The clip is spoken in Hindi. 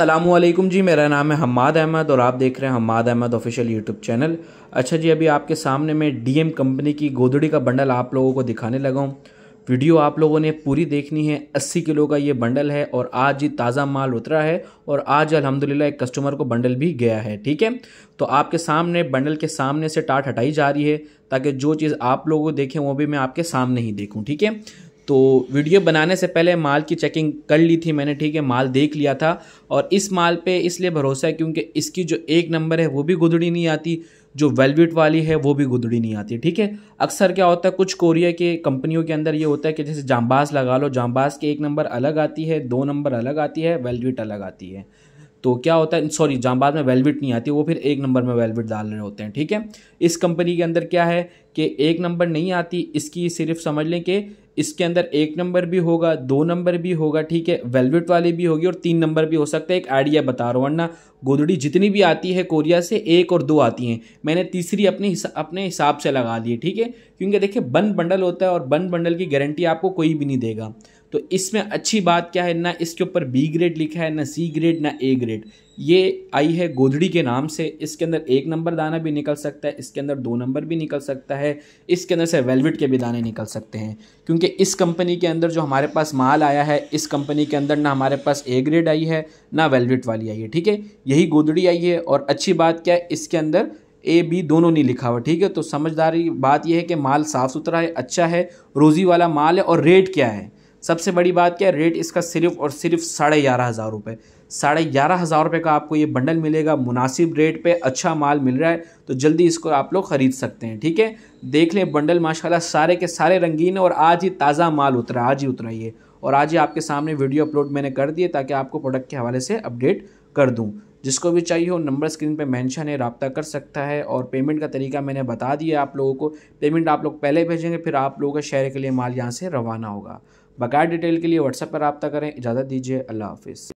अल्लाम जी मेरा नाम है हमाद अहमद और आप देख रहे हैं Hammad Ahmed official YouTube channel अच्छा जी अभी आपके सामने मैं डीएम कंपनी की गोदड़ी का बंडल आप लोगों को दिखाने लगा हूँ वीडियो आप लोगों ने पूरी देखनी है 80 किलो का ये बंडल है और आज ही ताज़ा माल उतरा है और आज अल्हम्दुलिल्लाह एक कस्टमर को बंडल भी गया है ठीक है तो आपके सामने बंडल के सामने से टाट हटाई जा रही है ताकि जो चीज़ आप लोगों को देखें वो भी मैं आपके सामने ही देखूँ ठीक है तो वीडियो बनाने से पहले माल की चेकिंग कर ली थी मैंने ठीक है माल देख लिया था और इस माल पे इसलिए भरोसा है क्योंकि इसकी जो एक नंबर है वो भी गुदड़ी नहीं आती जो वेलविट वाली है वो भी गुदड़ी नहीं आती ठीक है अक्सर क्या होता है कुछ कोरिया के कंपनियों के अंदर ये होता है कि जैसे जामबाज लगा लो जामबाज के एक नंबर अलग आती है दो नंबर अलग आती है वेलविट अलग आती है तो क्या होता है सॉरी जामबाज में वेलविट नहीं आती वो फिर एक नंबर में वेलविट डाल रहे होते हैं ठीक है इस कंपनी के अंदर क्या है कि एक नंबर नहीं आती इसकी सिर्फ समझ लें कि इसके अंदर एक नंबर भी होगा दो नंबर भी होगा ठीक है वेलविट वाली भी होगी और तीन नंबर भी हो सकता है एक आइडिया बता रहा हूँ वरना गोदड़ी जितनी भी आती है कोरिया से एक और दो आती हैं मैंने तीसरी अपने हिसा, अपने हिसाब से लगा दी ठीक है क्योंकि देखिए बन बंडल होता है और बन बंडल की गारंटी आपको कोई भी नहीं देगा तो इसमें अच्छी बात क्या है ना इसके ऊपर बी ग्रेड लिखा है ना सी ग्रेड ना ए ग्रेड ये आई है गोधड़ी के नाम से इसके अंदर एक नंबर दाना भी निकल सकता है इसके अंदर दो नंबर भी निकल सकता है इसके अंदर से वेलवेट के भी दाने निकल सकते हैं क्योंकि इस कंपनी के अंदर जो हमारे पास माल आया है इस कंपनी के अंदर ना हमारे पास ए ग्रेड आई है ना वेलवेट वाली आई है ठीक है यही गोधड़ी आई है और अच्छी बात क्या है इसके अंदर ए बी दोनों नहीं लिखा हुआ ठीक है तो समझदारी बात यह है कि माल साफ़ सुथरा है अच्छा है रोज़ी वाला माल है और रेट क्या है सबसे बड़ी बात क्या है रेट इसका सिर्फ और सिर्फ साढ़े ग्यारह हज़ार रुपये साढ़े ग्यारह हज़ार रुपये का आपको ये बंडल मिलेगा मुनासिब रेट पे अच्छा माल मिल रहा है तो जल्दी इसको आप लोग ख़रीद सकते हैं ठीक है देख लें बंडल माशाल्लाह सारे के सारे रंगीन और आज ही ताज़ा माल उतरा आज ही उतरा ये और आज ही आपके सामने वीडियो अपलोड मैंने कर दिए ताकि आपको प्रोडक्ट के हवाले से अपडेट कर दूँ जिसको भी चाहिए हो नंबर स्क्रीन पे मेंशन है रबता कर सकता है और पेमेंट का तरीका मैंने बता दिया आप लोगों को पेमेंट आप लोग पहले भेजेंगे फिर आप लोगों का शहर के लिए माल यहाँ से रवाना होगा बकाया डिटेल के लिए व्हाट्सएप पर रबता करें इजाज़त दीजिए अल्लाह हाफिज़